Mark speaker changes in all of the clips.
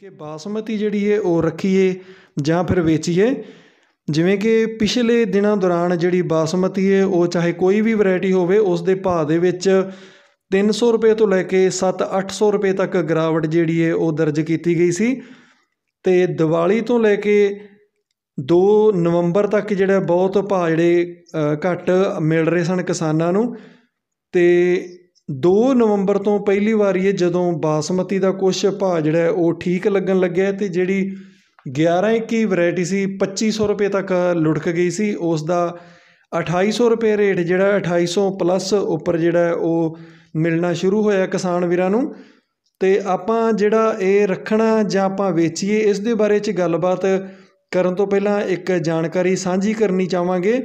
Speaker 1: ਕਿ ਬਾਸਮਤੀ ਜਿਹੜੀ ਹੈ ਉਹ ਰੱਖੀਏ ਜਾਂ ਫਿਰ ਵੇਚੀਏ ਜਿਵੇਂ ਕਿ ਪਿਛਲੇ ਦਿਨਾਂ ਦੌਰਾਨ ਜਿਹੜੀ ਬਾਸਮਤੀ ਹੈ ਉਹ ਚਾਹੇ ਕੋਈ ਵੀ ਵੈਰਾਈਟੀ ਹੋਵੇ ਉਸ ਦੇ ਭਾਅ ਦੇ ਵਿੱਚ 300 ਰੁਪਏ ਤੋਂ ਲੈ ਕੇ 7-800 ਰੁਪਏ ਤੱਕ ਗਰਾਵਟ ਜਿਹੜੀ ਹੈ ਉਹ ਦਰਜ ਕੀਤੀ ਗਈ ਸੀ ਤੇ ਦੀਵਾਲੀ ਤੋਂ ਲੈ ਕੇ 2 ਨਵੰਬਰ ਤੱਕ ਜਿਹੜਾ ਬਹੁਤ ਭਾਅ ਜਿਹੜੇ ਘੱਟ ਮਿਲ ਰਹੇ ਸਨ ਕਿਸਾਨਾਂ ਨੂੰ ਤੇ ਦੋ ਨਵੰਬਰ ਤੋਂ ਪਹਿਲੀ ਵਾਰੀ ਇਹ ਜਦੋਂ ਬਾਸਮਤੀ ਦਾ ਕੁਛ ਭਾਅ ਜਿਹੜਾ ਉਹ ਠੀਕ ਲੱਗਣ ਲੱਗਿਆ ਤੇ ਜਿਹੜੀ 11 21 ਵੈਰਾਈਟੀ ਸੀ 2500 ਰੁਪਏ ਤੱਕ ਲੁੜਕ ਗਈ ਸੀ ਉਸ ਦਾ 2800 ਰੁਪਏ ਰੇਟ ਜਿਹੜਾ 2800 ਪਲੱਸ ਉੱਪਰ ਜਿਹੜਾ ਉਹ ਮਿਲਣਾ ਸ਼ੁਰੂ ਹੋਇਆ ਕਿਸਾਨ ਵੀਰਾਂ ਨੂੰ ਤੇ ਆਪਾਂ ਜਿਹੜਾ ਇਹ ਰੱਖਣਾ ਜਾਂ ਆਪਾਂ ਵੇਚੀਏ ਇਸ ਦੇ ਬਾਰੇ ਚ ਗੱਲਬਾਤ ਕਰਨ ਤੋਂ ਪਹਿਲਾਂ ਇੱਕ ਜਾਣਕਾਰੀ ਸਾਂਝੀ ਕਰਨੀ ਚਾਹਾਂਗੇ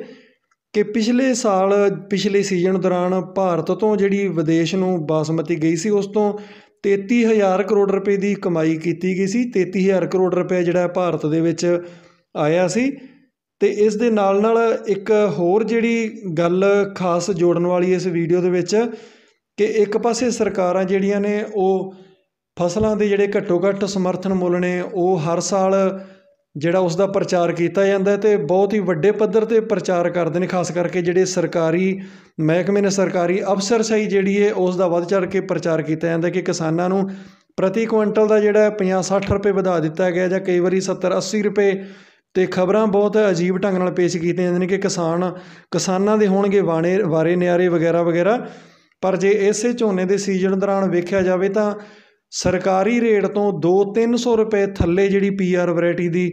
Speaker 1: ਕਿ ਪਿਛਲੇ ਸਾਲ ਪਿਛਲੇ ਸੀਜ਼ਨ ਦੌਰਾਨ ਭਾਰਤ ਤੋਂ ਜਿਹੜੀ ਵਿਦੇਸ਼ ਨੂੰ ਬਾਸਮਤੀ ਗਈ ਸੀ ਉਸ ਤੋਂ 33000 ਕਰੋੜ ਰੁਪਏ ਦੀ ਕਮਾਈ ਕੀਤੀ ਗਈ ਸੀ 33000 ਕਰੋੜ ਰੁਪਏ ਜਿਹੜਾ ਭਾਰਤ ਦੇ ਵਿੱਚ ਆਇਆ ਸੀ ਤੇ ਇਸ ਦੇ ਨਾਲ ਨਾਲ ਇੱਕ ਹੋਰ ਜਿਹੜੀ ਗੱਲ ਖਾਸ ਜੋੜਨ ਵਾਲੀ ਇਸ ਵੀਡੀਓ ਦੇ ਵਿੱਚ ਕਿ ਇੱਕ ਪਾਸੇ ਸਰਕਾਰਾਂ ਜਿਹੜੀਆਂ ਨੇ ਉਹ ਫਸਲਾਂ ਦੇ ਜਿਹੜੇ ਘੱਟੋ ਘੱਟ ਸਮਰਥਨ ਮੁੱਲ ਨੇ ਉਹ ਹਰ ਸਾਲ ਜਿਹੜਾ ਉਸ ਦਾ ਪ੍ਰਚਾਰ ਕੀਤਾ ਜਾਂਦਾ ਤੇ ਅਤੇ ਬਹੁਤ ਹੀ ਵੱਡੇ ਪੱਧਰ 'ਤੇ ਪ੍ਰਚਾਰ ਕਰਦੇ ਨੇ ਖਾਸ ਕਰਕੇ ਜਿਹੜੇ ਸਰਕਾਰੀ ਮਹਿਕਮੇ ਨੇ ਸਰਕਾਰੀ ਸਹੀ ਜਿਹੜੀ ਹੈ ਉਸ ਦਾ ਵੱਧ ਚੜ੍ਹ ਕੇ ਪ੍ਰਚਾਰ ਕੀਤਾ ਜਾਂਦਾ ਕਿ ਕਿਸਾਨਾਂ ਨੂੰ ਪ੍ਰਤੀ ਕੁਇੰਟਲ ਦਾ ਜਿਹੜਾ 50-60 ਰੁਪਏ ਵਧਾ ਦਿੱਤਾ ਗਿਆ ਜਾਂ ਕਈ ਵਾਰੀ 70-80 ਰੁਪਏ ਤੇ ਖਬਰਾਂ ਬਹੁਤ ਅਜੀਬ ਢੰਗ ਨਾਲ ਪੇਸ਼ ਕੀਤੀਆਂ ਜਾਂਦੀਆਂ ਨੇ ਕਿ ਕਿਸਾਨ ਕਿਸਾਨਾਂ ਦੇ ਹੋਣਗੇ ਵਾਣੇ ਵਾਰੇ ਨਿਆਰੇ ਵਗੈਰਾ ਵਗੈਰਾ ਪਰ ਜੇ ਇਸੇ ਝੋਨੇ ਦੇ ਸੀਜ਼ਨ ਦੌਰਾਨ ਵੇਖਿਆ ਜਾਵੇ ਤਾਂ ਸਰਕਾਰੀ ਰੇਟ ਤੋਂ 2-300 ਰੁਪਏ ਥੱਲੇ ਜਿਹੜੀ ਪੀਆਰ ਵੈਰਾਈਟੀ ਦੀ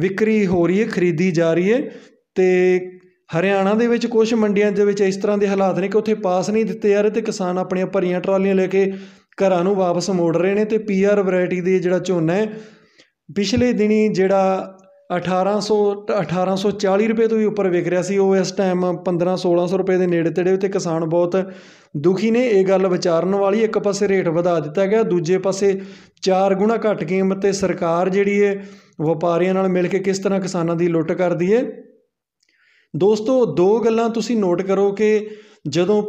Speaker 1: ਵਿਕਰੀ ਹੋ ਰਹੀ ਹੈ ਖਰੀਦੀ ਜਾ ਰਹੀ ਹੈ ਤੇ ਹਰਿਆਣਾ ਦੇ ਵਿੱਚ ਕੁਝ ਮੰਡੀਆਂ ਦੇ ਵਿੱਚ ਇਸ ਤਰ੍ਹਾਂ ਦੇ ਹਾਲਾਤ ਨੇ ਕਿ ਉੱਥੇ ਪਾਸ ਨਹੀਂ ਦਿੱਤੇ ਜਾ ਰਹੇ ਤੇ ਕਿਸਾਨ ਆਪਣੀਆਂ ਭਰੀਆਂ ਟਰਾਲੀਆਂ ਲੈ ਕੇ ਘਰਾਂ ਨੂੰ ਵਾਪਸ ਮੋੜ ਰਹੇ ਨੇ ਤੇ ਪੀਆਰ ਵੈਰਾਈਟੀ ਦੇ ਜਿਹੜਾ ਝੋਨਾ ਹੈ ਪਿਛਲੇ ਦਿਨੀ ਜਿਹੜਾ 1800 1840 ਰੁਪਏ ਤੋਂ ਵੀ ਉੱਪਰ ਵਿਕ ਰਿਹਾ ਸੀ ਉਹ ਇਸ ਟਾਈਮ 15 1600 ਰੁਪਏ ਦੇ ਨੇੜੇ ਤੇੜੇ ਤੇ ਕਿਸਾਨ ਬਹੁਤ ਦੁਖੀ ਨੇ ਇਹ ਗੱਲ ਵਿਚਾਰਨ ਵਾਲੀ ਇੱਕ ਪਾਸੇ ਰੇਟ ਵਧਾ ਦਿੱਤਾ ਗਿਆ ਦੂਜੇ ਪਾਸੇ ਚਾਰ ਗੁਣਾ ਘੱਟ ਕੀਮਤ ਤੇ ਸਰਕਾਰ ਜਿਹੜੀ ਏ ਵਪਾਰੀਆਂ ਨਾਲ ਮਿਲ ਕੇ ਕਿਸ ਤਰ੍ਹਾਂ ਕਿਸਾਨਾਂ ਦੀ ਲੁੱਟ ਕਰਦੀ ਏ ਦੋਸਤੋ ਦੋ ਗੱਲਾਂ ਤੁਸੀਂ ਨੋਟ ਕਰੋ ਕਿ ਜਦੋਂ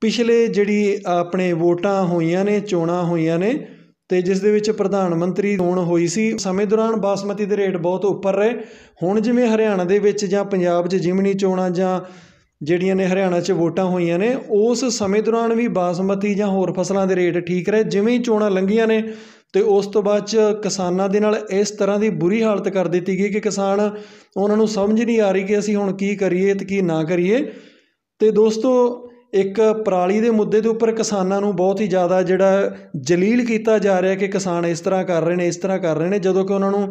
Speaker 1: ਪਿਛਲੇ ਜਿਹੜੀ ਆਪਣੇ ਵੋਟਾਂ ਹੋਈਆਂ ਨੇ ਚੋਣਾਂ ਹੋਈਆਂ ਨੇ ਤੇ ਜਿਸ ਦੇ ਵਿੱਚ ਪ੍ਰਧਾਨ ਮੰਤਰੀ ਹੋਣ ਹੋਈ ਸੀ ਸਮੇਂ ਦੌਰਾਨ ਬਾਸਮਤੀ ਦੇ ਰੇਟ ਬਹੁਤ ਉੱਪਰ ਰਹੇ ਹੁਣ ਜਿਵੇਂ ਹਰਿਆਣਾ ਦੇ ਵਿੱਚ ਜਾਂ ਪੰਜਾਬ 'ਚ ਜਿਮਣੀ ਚੋਣਾਂ ਜਾਂ ਜਿਹੜੀਆਂ ਨੇ ਹਰਿਆਣਾ 'ਚ ਵੋਟਾਂ ਹੋਈਆਂ ਨੇ ਉਸ ਸਮੇਂ ਦੌਰਾਨ ਵੀ ਬਾਸਮਤੀ ਜਾਂ ਹੋਰ ਫਸਲਾਂ ਦੇ ਰੇਟ ਠੀਕ ਰਹੇ ਜਿਵੇਂ ਹੀ ਚੋਣਾਂ ਲੰਘੀਆਂ ਨੇ ਤੇ ਉਸ ਤੋਂ ਬਾਅਦ 'ਚ ਕਿਸਾਨਾਂ ਦੇ ਨਾਲ ਇਸ ਤਰ੍ਹਾਂ ਦੀ ਬੁਰੀ ਹਾਲਤ ਕਰ ਦਿੱਤੀ ਗਈ ਕਿ ਕਿਸਾਨ ਉਹਨਾਂ ਨੂੰ ਸਮਝ ਨਹੀਂ ਆ ਰਹੀ ਕਿ ਅਸੀਂ ਹੁਣ ਕੀ ਕਰੀਏ ਤੇ ਕੀ ਨਾ ਕਰੀਏ ਤੇ ਦੋਸਤੋ ਇੱਕ ਪਰਾਲੀ ਦੇ ਮੁੱਦੇ ਦੇ ਉੱਪਰ ਕਿਸਾਨਾਂ ਨੂੰ ਬਹੁਤ ਹੀ ਜ਼ਿਆਦਾ ਜਿਹੜਾ ਜਲੀਲ ਕੀਤਾ ਜਾ ਰਿਹਾ ਕਿ ਕਿਸਾਨ ਇਸ ਤਰ੍ਹਾਂ ਕਰ ਰਹੇ ਨੇ ਇਸ ਤਰ੍ਹਾਂ ਕਰ ਰਹੇ ਨੇ ਜਦੋਂ ਕਿ ਉਹਨਾਂ ਨੂੰ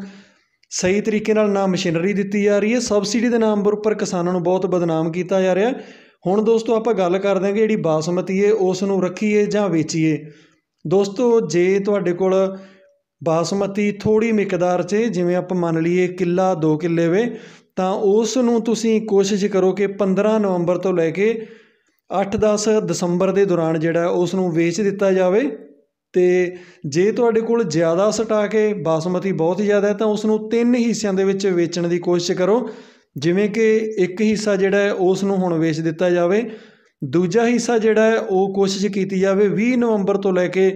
Speaker 1: ਸਹੀ ਤਰੀਕੇ ਨਾਲ ਨਾ ਮਸ਼ੀਨਰੀ ਦਿੱਤੀ ਜਾ ਰਹੀ ਹੈ ਸਬਸਿਡੀ ਦੇ ਨਾਮ ਉੱਪਰ ਕਿਸਾਨਾਂ ਨੂੰ ਬਹੁਤ ਬਦਨਾਮ ਕੀਤਾ ਜਾ ਰਿਹਾ ਹੁਣ ਦੋਸਤੋ ਆਪਾਂ ਗੱਲ ਹਾਂ ਕਿ ਜਿਹੜੀ ਬਾਸਮਤੀ ਹੈ ਉਸ ਨੂੰ ਰੱਖੀਏ ਜਾਂ ਵੇਚੀਏ ਦੋਸਤੋ ਜੇ ਤੁਹਾਡੇ ਕੋਲ ਬਾਸਮਤੀ ਥੋੜੀ ਮਿਕਦਾਰ 'ਚ ਜਿਵੇਂ ਆਪਾਂ ਮੰਨ ਲਈਏ ਕਿੱਲਾ 2 ਕਿੱਲੇ ਵੇ ਤਾਂ ਉਸ ਨੂੰ ਤੁਸੀਂ ਕੋਸ਼ਿਸ਼ ਕਰੋ ਕਿ 15 ਨਵੰਬਰ ਤੋਂ ਲੈ ਕੇ 8-10 ਦਸੰਬਰ ਦੇ ਦੌਰਾਨ ਜਿਹੜਾ ਉਸ ਨੂੰ ਵੇਚ ਦਿੱਤਾ ਜਾਵੇ ਤੇ ਜੇ ਤੁਹਾਡੇ ਕੋਲ ਜ਼ਿਆਦਾ ਸਟਾਕ ਹੈ ਬਾਸਮਤੀ ਬਹੁਤ ਜ਼ਿਆਦਾ ਹੈ ਤਾਂ ਉਸ ਨੂੰ ਤਿੰਨ ਹਿੱਸਿਆਂ ਦੇ ਵਿੱਚ ਵੇਚਣ ਦੀ ਕੋਸ਼ਿਸ਼ ਕਰੋ ਜਿਵੇਂ ਕਿ ਇੱਕ ਹਿੱਸਾ ਜਿਹੜਾ ਹੈ ਉਸ ਨੂੰ ਹੁਣ ਵੇਚ ਦਿੱਤਾ ਜਾਵੇ ਦੂਜਾ ਹਿੱਸਾ ਜਿਹੜਾ ਹੈ ਉਹ ਕੋਸ਼ਿਸ਼ ਕੀਤੀ ਜਾਵੇ 20 ਨਵੰਬਰ ਤੋਂ ਲੈ ਕੇ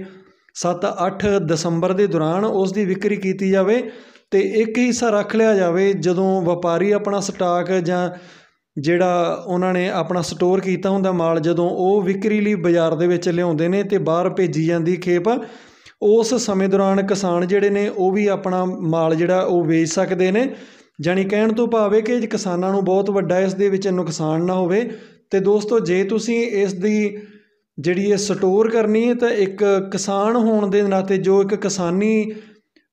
Speaker 1: 7-8 ਦਸੰਬਰ ਦੇ ਦੌਰਾਨ ਉਸ ਦੀ ਵਿਕਰੀ ਕੀਤੀ ਜਾਵੇ ਤੇ ਇੱਕ ਹਿੱਸਾ ਰੱਖ ਲਿਆ ਜਾਵੇ ਜਦੋਂ ਵਪਾਰੀ ਆਪਣਾ ਸਟਾਕ ਜਾਂ ਜਿਹੜਾ ਉਹਨਾਂ ਨੇ ਆਪਣਾ ਸਟੋਰ ਕੀਤਾ ਹੁੰਦਾ ਮਾਲ ਜਦੋਂ ਉਹ ਵਿਕਰੀ ਲਈ ਬਾਜ਼ਾਰ ਦੇ ਵਿੱਚ ਲਿਆਉਂਦੇ ਨੇ ਤੇ ਬਾਹਰ ਭੇਜੀ ਜਾਂਦੀ ਖੇਪ ਉਸ ਸਮੇਂ ਦੌਰਾਨ ਕਿਸਾਨ ਜਿਹੜੇ ਨੇ ਉਹ ਵੀ ਆਪਣਾ ਮਾਲ ਜਿਹੜਾ ਉਹ ਵੇਚ ਸਕਦੇ ਨੇ ਜਾਨੀ ਕਹਿਣ ਤੋਂ ਭਾਵੇਂ ਕਿ ਕਿਸਾਨਾਂ ਨੂੰ ਬਹੁਤ ਵੱਡਾ ਇਸ ਦੇ ਵਿੱਚ ਨੁਕਸਾਨ ਨਾ ਹੋਵੇ ਤੇ ਦੋਸਤੋ ਜੇ ਤੁਸੀਂ ਇਸ ਦੀ ਜਿਹੜੀ ਇਹ ਸਟੋਰ ਕਰਨੀ ਹੈ ਤਾਂ ਇੱਕ ਕਿਸਾਨ ਹੋਣ ਦੇ ਨਾਤੇ ਜੋ ਇੱਕ ਕਿਸਾਨੀ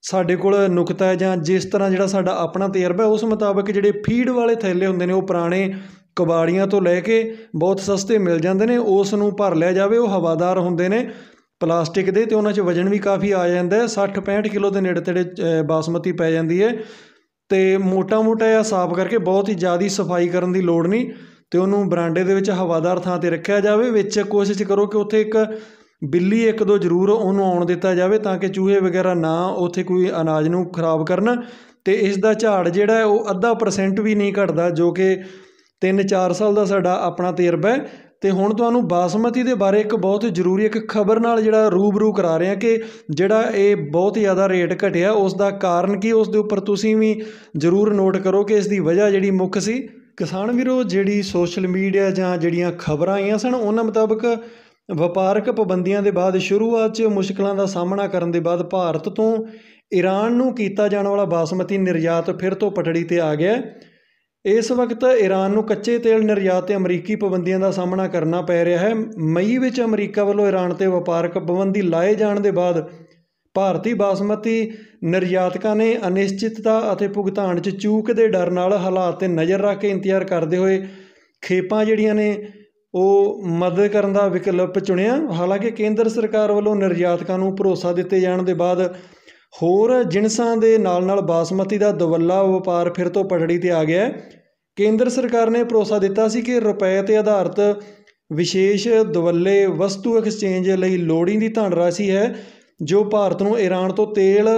Speaker 1: ਸਾਡੇ ਕੋਲ ਨੁਕਤਾ ਹੈ ਜਾਂ ਜਿਸ ਤਰ੍ਹਾਂ ਜਿਹੜਾ ਸਾਡਾ ਆਪਣਾ ਤਜਰਬਾ ਉਸ ਮੁਤਾਬਕ ਜਿਹੜੇ ਫੀਡ ਵਾਲੇ ਥੈਲੇ ਹੁੰਦੇ ਨੇ ਉਹ ਪੁਰਾਣੇ ਕਬਾੜੀਆਂ ਤੋਂ ਲੈ ਕੇ ਬਹੁਤ ਸਸਤੇ ਮਿਲ ਜਾਂਦੇ ਨੇ ਉਸ ਨੂੰ ਭਰ ਲਿਆ ਜਾਵੇ ਉਹ ਹਵਾਦਾਰ ਹੁੰਦੇ ਨੇ ਪਲਾਸਟਿਕ ਦੇ ਤੇ ਉਹਨਾਂ 'ਚ ਵਜਨ ਵੀ ਕਾਫੀ ਆ ਜਾਂਦਾ ਹੈ 60 65 ਕਿਲੋ ਦੇ ਨੇੜੇ ਤੇੜੇ ਬਾਸਮਤੀ ਪੈ ਜਾਂਦੀ ਹੈ ਤੇ ਮੋਟਾ-ਮੋਟਾ ਜਾਂ ਸਾਫ਼ ਕਰਕੇ ਬਹੁਤ ਹੀ ਜ਼ਿਆਦੀ ਸਫਾਈ ਕਰਨ ਦੀ ਲੋੜ ਨਹੀਂ ਤੇ ਉਹਨੂੰ ਬਰਾਂਡੇ ਦੇ ਵਿੱਚ ਹਵਾਦਾਰ ਥਾਂ ਤੇ ਰੱਖਿਆ ਜਾਵੇ ਵਿੱਚ ਕੋਸ਼ਿਸ਼ ਕਰੋ ਕਿ ਉੱਥੇ ਇੱਕ ਬਿੱਲੀ ਇੱਕ ਦੋ ਜ਼ਰੂਰ ਉਹਨੂੰ ਆਉਣ ਦਿੱਤਾ ਜਾਵੇ ਤਾਂ ਕਿ ਚੂਹੇ ਵਗੈਰਾ ਨਾ ਉੱਥੇ ਕੋਈ ਅਨਾਜ ਨੂੰ ਖਰਾਬ ਕਰਨ ਤੇ ਇਸ ਦਾ ਝਾੜ ਜਿਹੜਾ ਹੈ ਉਹ ਅੱਧਾ ਪਰਸੈਂਟ ਵੀ ਨਹੀਂ ਘਟਦਾ ਜੋ ਕਿ 3-4 ਸਾਲ ਦਾ ਸਾਡਾ ਆਪਣਾ ਤਜਰਬਾ ਹੈ ਤੇ ਹੁਣ ਤੁਹਾਨੂੰ ਬਾਸਮਤੀ ਦੇ ਬਾਰੇ ਇੱਕ ਬਹੁਤ ਜ਼ਰੂਰੀ ਇੱਕ ਖਬਰ ਨਾਲ ਜਿਹੜਾ ਰੂਬਰੂ ਕਰਾ ਰਹੇ ਹਾਂ ਕਿ ਜਿਹੜਾ ਇਹ ਬਹੁਤ ਜ਼ਿਆਦਾ ਰੇਟ ਘਟਿਆ ਉਸ ਦਾ ਕਾਰਨ ਕੀ ਉਸ ਦੇ ਉੱਪਰ ਤੁਸੀਂ ਵੀ ਜ਼ਰੂਰ ਨੋਟ ਕਰੋ ਕਿ ਇਸ ਦੀ ਵਜ੍ਹਾ ਜਿਹੜੀ ਮੁੱਖ ਸੀ ਕਿਸਾਨ ਵੀਰੋ ਜਿਹੜੀ ਸੋਸ਼ਲ ਮੀਡੀਆ ਜਾਂ ਜਿਹੜੀਆਂ ਖਬਰਾਂ ਆਈਆਂ ਸਨ ਉਹਨਾਂ ਮੁਤਾਬਕ ਵਪਾਰਕ ਪਾਬੰਦੀਆਂ ਦੇ ਬਾਅਦ ਸ਼ੁਰੂਆਤ 'ਚ ਮੁਸ਼ਕਲਾਂ ਦਾ ਸਾਹਮਣਾ ਕਰਨ ਦੇ ਬਾਅਦ ਭਾਰਤ ਤੋਂ ਈਰਾਨ ਨੂੰ ਕੀਤਾ ਜਾਣ ਵਾਲਾ ਬਾਸਮਤੀ ਨਿਰਯਾਤ ਫਿਰ ਤੋਂ ਪਟੜੀ ਤੇ ਆ ਗਿਆ ਇਸ ਵਕਤ ਈਰਾਨ ਨੂੰ ਕੱਚੇ ਤੇਲ ਨਿਰਯਾਤ ਤੇ ਅਮਰੀਕੀ ਪਾਬੰਦੀਆਂ ਦਾ ਸਾਹਮਣਾ ਕਰਨਾ ਪੈ ਰਿਹਾ ਹੈ ਮਈ ਵਿੱਚ ਅਮਰੀਕਾ ਵੱਲੋਂ ਈਰਾਨ ਤੇ ਵਪਾਰਕ ਪਾਬੰਦੀ ਲਾਏ ਜਾਣ ਦੇ ਬਾਅਦ ਭਾਰਤੀ ਬਾਸਮਤੀ ਨਿਰਯਾਤਕਾਂ ਨੇ ਅਨਿਸ਼ਚਿਤਤਾ ਅਤੇ ਭੁਗਤਾਨ 'ਚ ਚੂਕ ਦੇ ਡਰ ਨਾਲ ਹਾਲਾਤ ਤੇ ਨਜ਼ਰ ਰੱਖ ਕੇ ਇੰਤਜ਼ਾਰ ਕਰਦੇ ਹੋਏ ਖੇਪਾਂ ਜਿਹੜੀਆਂ ਨੇ ਉਹ ਮਦਦ ਕਰਨ ਦਾ ਵਿਕਲਪ ਚੁਣਿਆ ਹਾਲਾਂਕਿ ਕੇਂਦਰ ਸਰਕਾਰ ਵੱਲੋਂ ਨਿਰਯਾਤਕਾਂ ਨੂੰ ਭਰੋਸਾ ਦਿੱਤੇ ਜਾਣ ਦੇ ਬਾਅਦ ਹੋਰ ਜਿਨਸਾਂ ਦੇ ਨਾਲ-ਨਾਲ ਬਾਸਮਤੀ ਦਾ ਦਵੱਲਾ ਵਪਾਰ ਫਿਰ ਤੋਂ ਪਟੜੀ ਤੇ ਆ ਗਿਆ ਕੇਂਦਰ ਸਰਕਾਰ ਨੇ ਭਰੋਸਾ ਦਿੱਤਾ ਸੀ ਕਿ ਰੁਪਏ ਤੇ ਆਧਾਰਿਤ ਵਿਸ਼ੇਸ਼ ਦਵੱਲੇ ਵਸਤੂ ਐਕਸਚੇਂਜ ਲਈ ਲੋੜੀਂਦੀ ਰਾਸ਼ੀ ਹੈ ਜੋ ਭਾਰਤ ਨੂੰ ਈਰਾਨ ਤੋਂ ਤੇਲ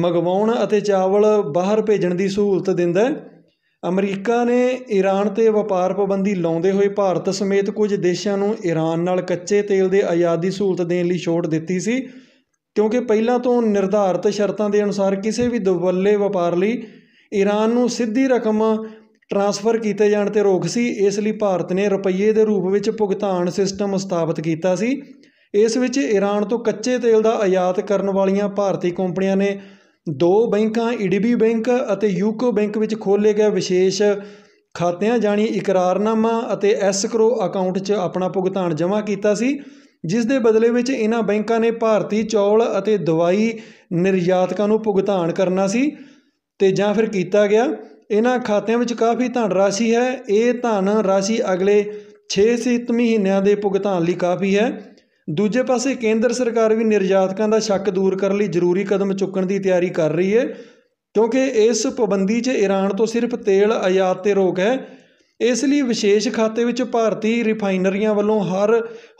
Speaker 1: ਮੰਗਵਾਉਣ ਅਤੇ ਚਾਵਲ ਬਾਹਰ ਭੇਜਣ ਦੀ ਸਹੂਲਤ ਦਿੰਦਾ ਹੈ ਅਮਰੀਕਾ ਨੇ ਈਰਾਨ 'ਤੇ ਵਪਾਰ ਪਾਬੰਦੀ ਲਾਉਂਦੇ ਹੋਏ ਭਾਰਤ ਸਮੇਤ ਕੁਝ ਦੇਸ਼ਾਂ ਨੂੰ ਈਰਾਨ ਨਾਲ ਕੱਚੇ ਤੇਲ ਦੇ ਆਯਾਤ ਦੀ ਸਹੂਲਤ ਦੇਣ ਲਈ ਛੋਟ ਦਿੱਤੀ ਸੀ ਕਿਉਂਕਿ ਪਹਿਲਾਂ ਤੋਂ ਨਿਰਧਾਰਤ ਸ਼ਰਤਾਂ ਦੇ ਅਨੁਸਾਰ ਕਿਸੇ ਵੀ ਦੁਵੱਲੇ ਵਪਾਰ ਲਈ ਈਰਾਨ ਨੂੰ ਸਿੱਧੀ ਰਕਮ ਟ੍ਰਾਂਸਫਰ ਕੀਤੇ ਜਾਣ ਤੇ ਰੋਕ ਸੀ ਇਸ ਲਈ ਭਾਰਤ ਨੇ ਰੁਪਏ ਦੇ ਰੂਪ ਵਿੱਚ ਭੁਗਤਾਨ ਸਿਸਟਮ ਸਥਾਪਿਤ ਕੀਤਾ ਸੀ ਇਸ ਵਿੱਚ ਈਰਾਨ ਤੋਂ ਕੱਚੇ ਤੇਲ ਦਾ ਆਯਾਤ ਕਰਨ ਵਾਲੀਆਂ ਭਾਰਤੀ ਕੰਪਨੀਆਂ ਨੇ ਦੋ ਬੈਂਕਾਂ ਈਡੀਬੀ ਬੈਂਕ ਅਤੇ ਯੂਕੋ ਬੈਂਕ ਵਿੱਚ ਖੋਲ੍ਹੇ ਗਏ ਵਿਸ਼ੇਸ਼ ਖਾਤਿਆਂ ਜਾਣੀ ਇਕਰਾਰਨਾਮਾ ਅਤੇ ਐਸਕਰੋ ਅਕਾਊਂਟ 'ਚ ਆਪਣਾ ਭੁਗਤਾਨ ਜਮ੍ਹਾਂ ਕੀਤਾ ਸੀ ਜਿਸ ਦੇ ਬਦਲੇ ਵਿੱਚ ਇਹਨਾਂ ਬੈਂਕਾਂ ਨੇ ਭਾਰਤੀ ਚੌਲ ਅਤੇ ਦਵਾਈ ਨਿਰਯਾਤਕਾਂ ਨੂੰ ਭੁਗਤਾਨ ਕਰਨਾ ਸੀ ਤੇ ਜਾਂ ਫਿਰ ਕੀਤਾ ਗਿਆ ਇਹਨਾਂ ਖਾਤਿਆਂ ਵਿੱਚ ਕਾਫੀ ਧਨ ਰਾਸ਼ੀ ਹੈ ਇਹ ਧਨ ਰਾਸ਼ੀ ਅਗਲੇ 6 ਸਿਤ ਮਹੀਨਿਆਂ ਦੇ ਭੁਗਤਾਨ ਲਈ ਕਾਫੀ ਹੈ ਦੂਜੇ ਪਾਸੇ ਕੇਂਦਰ ਸਰਕਾਰ ਵੀ ਨਿਰਯਾਤਕਾਂ ਦਾ ਸ਼ੱਕ ਦੂਰ ਕਰਨ ਲਈ ਜ਼ਰੂਰੀ ਕਦਮ ਚੁੱਕਣ ਦੀ ਤਿਆਰੀ ਕਰ ਰਹੀ ਹੈ ਕਿਉਂਕਿ ਇਸ ਪਾਬੰਦੀ 'ਚ ਈਰਾਨ ਤੋਂ ਸਿਰਫ ਤੇਲ ਆਯਾਤ ਤੇ ਰੋਕ ਹੈ ਇਸ ਲਈ ਵਿਸ਼ੇਸ਼ ਖਾਤੇ ਵਿੱਚ ਭਾਰਤੀ ਰਿਫਾਈਨਰੀਆਂ ਵੱਲੋਂ ਹਰ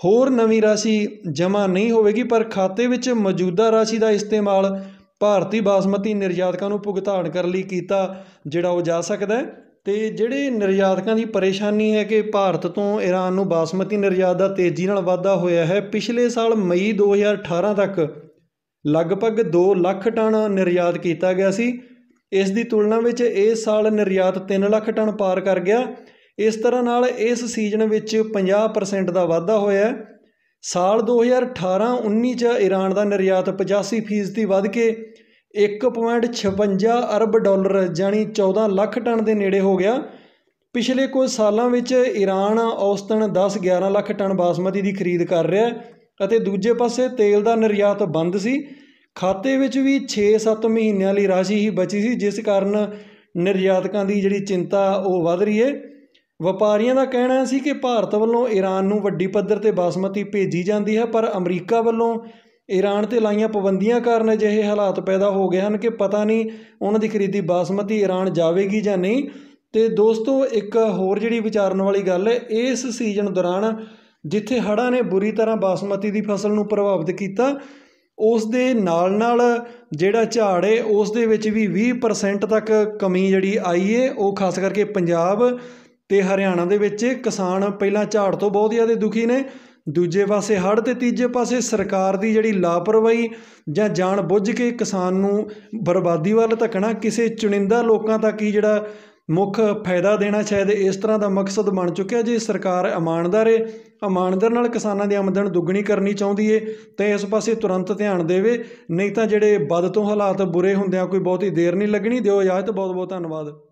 Speaker 1: ਹੋਰ ਨਵੀਂ ਰਾਸ਼ੀ ਜਮ੍ਹਾਂ ਨਹੀਂ ਹੋਵੇਗੀ ਪਰ ਖਾਤੇ ਵਿੱਚ ਮੌਜੂਦਾ ਰਾਸ਼ੀ ਦਾ ਇਸਤੇਮਾਲ ਭਾਰਤੀ ਬਾਸਮਤੀ ਨਿਰਯਾਤਕਾਂ ਨੂੰ ਭੁਗਤਾਨ ਕਰਨ ਲਈ ਕੀਤਾ ਜਿਹੜਾ ਉਹ ਜਾ ਸਕਦਾ ਹੈ ਅਤੇ ਜਿਹੜੇ ਨਿਰਯਾਤਕਾਂ ਦੀ ਪਰੇਸ਼ਾਨੀ ਹੈ ਕਿ ਭਾਰਤ ਤੋਂ ਈਰਾਨ ਨੂੰ ਬਾਸਮਤੀ ਨਿਰਯਾਤ ਦਾ ਤੇਜ਼ੀ ਨਾਲ ਵਾਧਾ ਹੋਇਆ ਹੈ ਪਿਛਲੇ ਸਾਲ ਮਈ 2018 ਤੱਕ ਲਗਭਗ 2 ਲੱਖ ਟਨ ਨਿਰਯਾਤ ਕੀਤਾ ਗਿਆ ਸੀ ਇਸ ਦੀ ਤੁਲਨਾ ਵਿੱਚ ਇਸ ਸਾਲ ਨਿਰਯਾਤ 3 ਲੱਖ ਟਨ ਪਾਰ ਕਰ ਗਿਆ ਇਸ ਤਰ੍ਹਾਂ ਨਾਲ ਇਸ ਸੀਜ਼ਨ ਵਿੱਚ 50% ਦਾ ਵਾਧਾ ਹੋਇਆ ਸਾਲ 2018-19 ਚ ਈਰਾਨ ਦਾ ਨਿਰਯਾਤ 85% ਵੱਧ ਕੇ 1.56 ਅਰਬ ਡਾਲਰ ਜਾਨੀ 14 ਲੱਖ ਟਨ ਦੇ ਨੇੜੇ ਹੋ ਗਿਆ ਪਿਛਲੇ ਕੁਝ ਸਾਲਾਂ ਵਿੱਚ ਈਰਾਨ ਔਸਤਨ 10-11 ਲੱਖ ਟਨ ਬਾਸਮਤੀ ਦੀ ਖਰੀਦ ਕਰ ਰਿਹਾ ਹੈ ਅਤੇ ਦੂਜੇ ਪਾਸੇ ਤੇਲ ਦਾ ਨਿਰਯਾਤ ਬੰਦ ਸੀ ਖਾਤੇ ਵਿੱਚ ਵੀ 6-7 ਮਹੀਨਿਆਂ ਲਈ ਰਾਸ਼ੀ ਹੀ ਬਚੀ ਸੀ ਜਿਸ ਕਾਰਨ ਨਿਰਯਾਤਕਾਂ ਦੀ ਜਿਹੜੀ ਚਿੰਤਾ ਉਹ ਵਧ ਰਹੀ ਹੈ ਵਪਾਰੀਆਂ ਦਾ ਕਹਿਣਾ ਸੀ ਕਿ ਭਾਰਤ ਵੱਲੋਂ ਈਰਾਨ ਨੂੰ ਵੱਡੀ ਪੱਧਰ ਤੇ ਬਾਸਮਤੀ ਭੇਜੀ ਜਾਂਦੀ ਹੈ ਪਰ ਅਮਰੀਕਾ ਵੱਲੋਂ ਈਰਾਨ ਤੇ ਲਾਈਆਂ ਪਾਬੰਦੀਆਂ ਕਾਰਨ ਅਜਿਹੇ ਹਾਲਾਤ ਪੈਦਾ ਹੋ ਗਏ ਹਨ ਕਿ ਪਤਾ ਨਹੀਂ ਉਹਨਾਂ ਦੀ ਖਰੀਦੀ ਬਾਸਮਤੀ ਈਰਾਨ ਜਾਵੇਗੀ ਜਾਂ ਨਹੀਂ ਤੇ ਦੋਸਤੋ ਇੱਕ ਹੋਰ ਜਿਹੜੀ ਵਿਚਾਰਨ ਵਾਲੀ ਗੱਲ ਹੈ ਇਸ ਸੀਜ਼ਨ ਦੌਰਾਨ ਜਿੱਥੇ ਹੜ੍ਹਾਂ ਨੇ ਬੁਰੀ ਤਰ੍ਹਾਂ ਬਾਸਮਤੀ ਦੀ ਫਸਲ ਨੂੰ ਪ੍ਰਭਾਵਿਤ ਕੀਤਾ ਉਸ ਦੇ ਨਾਲ ਨਾਲ ਜਿਹੜਾ ਝਾੜ ਹੈ ਉਸ ਦੇ ਵਿੱਚ ਵੀ 20% ਤੱਕ ਕਮੀ ਜਿਹੜੀ ਆਈ ਹੈ ਉਹ ਖਾਸ ਕਰਕੇ ਪੰਜਾਬ ਤੇ ਹਰਿਆਣਾ ਦੇ ਵਿੱਚ ਕਿਸਾਨ ਪਹਿਲਾਂ ਝਾੜ ਤੋਂ ਬਹੁਤ ਜ਼ਿਆਦਾ ਦੁਖੀ ਨੇ ਦੂਜੇ ਪਾਸੇ ਹੜ੍ਹ ਤੇ ਤੀਜੇ ਪਾਸੇ ਸਰਕਾਰ ਦੀ ਜਿਹੜੀ ਲਾਪਰਵਾਹੀ ਜਾਂ ਜਾਣ ਬੁੱਝ ਕੇ ਕਿਸਾਨ ਨੂੰ ਬਰਬਾਦੀ ਵੱਲ ਧੱਕਣਾ ਕਿਸੇ ਚੁਣਿੰਦਾ ਲੋਕਾਂ ਤੱਕ ਹੀ ਜਿਹੜਾ ਮੁੱਖ ਫਾਇਦਾ ਦੇਣਾ ਸ਼ਾਇਦ ਇਸ ਤਰ੍ਹਾਂ ਦਾ ਮਕਸਦ ਬਣ ਚੁੱਕਿਆ ਜੇ ਸਰਕਾਰ ਇਮਾਨਦਾਰ ਹੈ ਇਮਾਨਦਾਰ ਨਾਲ ਕਿਸਾਨਾਂ ਦੀ ਆਮਦਨ ਦੁੱਗਣੀ ਕਰਨੀ ਚਾਹੁੰਦੀ ਏ ਤੇ ਇਸ ਪਾਸੇ ਤੁਰੰਤ ਧਿਆਨ ਦੇਵੇ ਨਹੀਂ ਤਾਂ ਜਿਹੜੇ ਬਦ ਤੋਂ ਹਾਲਾਤ ਬੁਰੇ ਹੁੰਦੇ ਆ ਕੋਈ ਬਹੁਤੀ ਦੇਰ ਨਹੀਂ ਲੱਗਣੀ ਦਿਓ ਇਜਾਜ਼ਤ ਬਹੁਤ ਬਹੁਤ ਧੰਨਵਾਦ